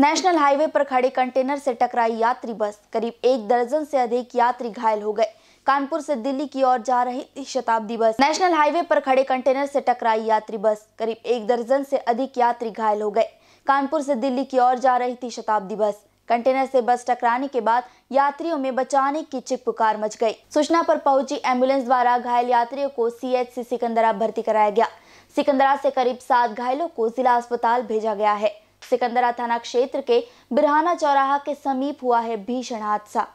national highway पर खड़े container से टकराई यात्री बस करीब एक दर्जन से अधिक यात्री घायल हो गए कानपुर से दिल्ली की ओर जा रही थी शताब्दी बस नेशनल हाईवे पर खड़े कंटेनर से टकराई यात्री बस करीब एक दर्जन से अधिक यात्री घायल हो गए कानपुर से दिल्ली की ओर जा रही थी शताब्दी बस कंटेनर से बस टकराने के बाद यात्रियों में बचाने की चिक पुकार मच गई सूचना पर पहुंची एम्बुलेंस द्वारा घायल यात्रियों को सीएचसी सिकंदरा भर्ती कराया गया सिकंदरा से करीब सात घायलों को जिला अस्पताल भेजा गया है सिकंदरा थाना क्षेत्र के बिरहाना चौराहा के समीप हुआ है भीषण हादसा